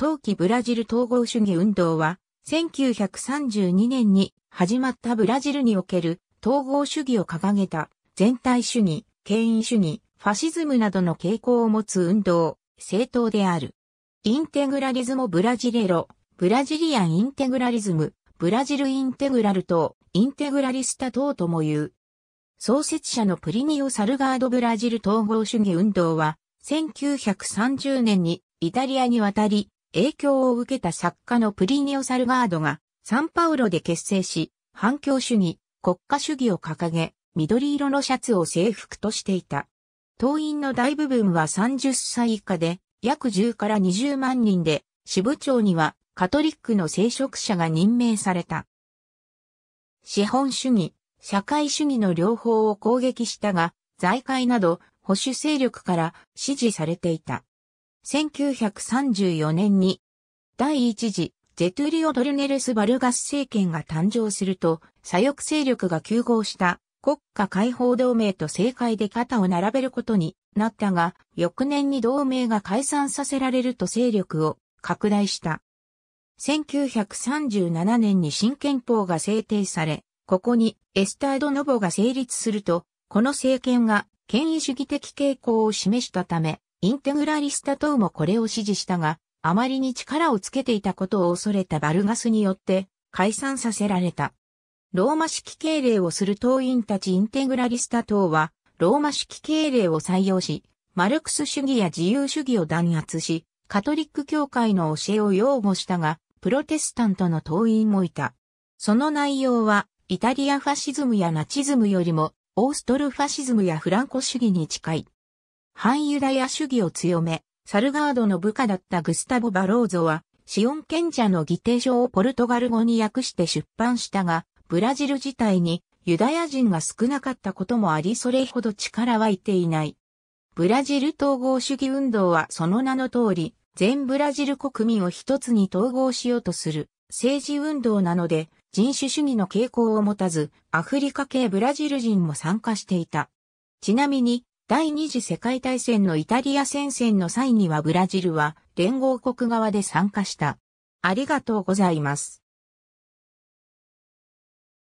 冬季ブラジル統合主義運動は、1932年に始まったブラジルにおける統合主義を掲げた全体主義、権威主義、ファシズムなどの傾向を持つ運動、政党である。インテグラリズモブラジレロ、ブラジリアンインテグラリズム、ブラジルインテグラル党、インテグラリスタ党とも言う。創設者のプリニオ・サルガードブラジル統合主義運動は、1930年にイタリアに渡り、影響を受けた作家のプリニオ・サルガードがサンパウロで結成し、反共主義、国家主義を掲げ、緑色のシャツを制服としていた。党員の大部分は30歳以下で、約10から20万人で、支部長にはカトリックの聖職者が任命された。資本主義、社会主義の両方を攻撃したが、財界など保守勢力から支持されていた。1934年に第一次ゼトゥリオ・ドルネルス・バルガス政権が誕生すると左翼勢力が急合した国家解放同盟と政界で肩を並べることになったが翌年に同盟が解散させられると勢力を拡大した。1937年に新憲法が制定され、ここにエスタード・ノボが成立すると、この政権が権威主義的傾向を示したため、インテグラリスタ等もこれを支持したが、あまりに力をつけていたことを恐れたバルガスによって解散させられた。ローマ式敬礼をする党員たちインテグラリスタ等は、ローマ式敬礼を採用し、マルクス主義や自由主義を弾圧し、カトリック教会の教えを擁護したが、プロテスタントの党員もいた。その内容は、イタリアファシズムやナチズムよりも、オーストルファシズムやフランコ主義に近い。反ユダヤ主義を強め、サルガードの部下だったグスタボ・バローゾは、シオン賢者の議定書をポルトガル語に訳して出版したが、ブラジル自体にユダヤ人が少なかったこともありそれほど力はいていない。ブラジル統合主義運動はその名の通り、全ブラジル国民を一つに統合しようとする政治運動なので、人種主義の傾向を持たず、アフリカ系ブラジル人も参加していた。ちなみに、第二次世界大戦のイタリア戦線の際にはブラジルは連合国側で参加した。ありがとうございます。